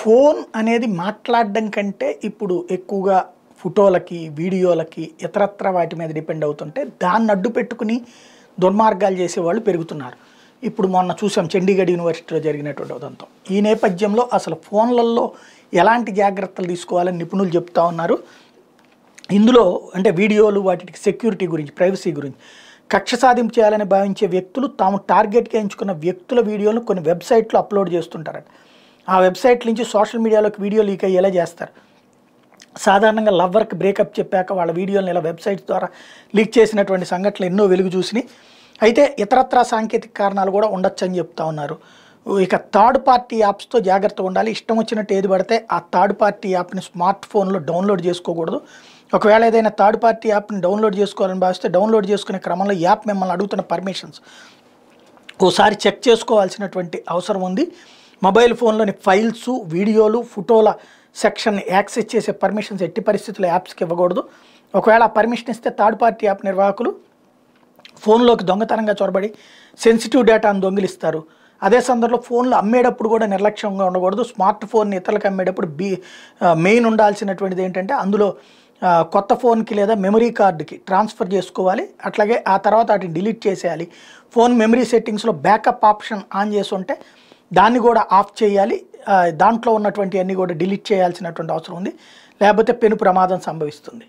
phone అనేది మాట్లాడడం కంటే ఇప్పుడు ఎక్కువగా ఫోటోలకి వీడియోలకి ఇతరత్ర వాటి మీద డిపెండ్ అవుతుంటే దాన్ని అడ్డు పెట్టుకుని దుర్మార్గాలు చేసేవాళ్ళు పెరుగుతున్నారు ఇప్పుడు మొన్న చూసాం చండీగఢ్ యూనివర్సిటీలో జరిగినటువంటి ఉదంతం ఈ నేపథ్యంలో అసలు ఫోన్లలో ఎలాంటి జాగ్రత్తలు తీసుకోవాలని నిపుణులు చెప్తా ఉన్నారు ఇందులో అంటే వీడియోలు వాటికి సెక్యూరిటీ గురించి ప్రైవసీ గురించి కక్ష సాధింపు చేయాలని భావించే వ్యక్తులు తాము టార్గెట్గా ఎంచుకున్న వ్యక్తుల వీడియోలు కొన్ని వెబ్సైట్లో అప్లోడ్ చేస్తుంటారట ఆ వెబ్సైట్ నుంచి సోషల్ మీడియాలోకి వీడియో లీక్ అయ్యేలా చేస్తారు సాధారణంగా లవ్వర్కి బ్రేకప్ చెప్పాక వాళ్ళ వీడియోలను ఇలా వెబ్సైట్స్ ద్వారా లీక్ చేసినటువంటి సంఘటనలు ఎన్నో వెలుగు చూసినాయి అయితే ఇతరత్రా సాంకేతిక కారణాలు కూడా ఉండొచ్చని చెప్తా ఉన్నారు ఇక థర్డ్ పార్టీ యాప్స్తో జాగ్రత్తగా ఉండాలి ఇష్టం వచ్చినట్టు ఏది పడితే ఆ థర్డ్ పార్టీ యాప్ని స్మార్ట్ ఫోన్లో డౌన్లోడ్ చేసుకోకూడదు ఒకవేళ ఏదైనా థర్డ్ పార్టీ యాప్ని డౌన్లోడ్ చేసుకోవాలని భావిస్తే డౌన్లోడ్ చేసుకునే క్రమంలో యాప్ మిమ్మల్ని అడుగుతున్న పర్మిషన్స్ ఓసారి చెక్ చేసుకోవాల్సినటువంటి అవసరం ఉంది మొబైల్ ఫోన్లోని ఫైల్స్ వీడియోలు ఫోటోల సెక్షన్ యాక్సెస్ చేసే పర్మిషన్స్ ఎట్టి పరిస్థితులు యాప్స్కి ఇవ్వకూడదు ఒకవేళ పర్మిషన్ ఇస్తే థర్డ్ పార్టీ యాప్ నిర్వాహకులు ఫోన్లోకి దొంగతనంగా చొరబడి సెన్సిటివ్ డేటాను దొంగిలిస్తారు అదే సందర్భంలో ఫోన్లు అమ్మేటప్పుడు కూడా నిర్లక్ష్యంగా ఉండకూడదు స్మార్ట్ ఫోన్ ఇతరులకు అమ్మేటప్పుడు బీ మెయిన్ ఉండాల్సినటువంటిది ఏంటంటే అందులో కొత్త ఫోన్కి లేదా మెమరీ కార్డుకి ట్రాన్స్ఫర్ చేసుకోవాలి అట్లాగే ఆ తర్వాత వాటిని డిలీట్ చేసేయాలి ఫోన్ మెమరీ సెట్టింగ్స్లో బ్యాకప్ ఆప్షన్ ఆన్ చేసి ఉంటే దాన్ని కూడా ఆఫ్ చేయాలి దాంట్లో ఉన్నటువంటి అన్నీ కూడా డిలీట్ చేయాల్సినటువంటి అవసరం ఉంది లేకపోతే పెను ప్రమాదం సంభవిస్తుంది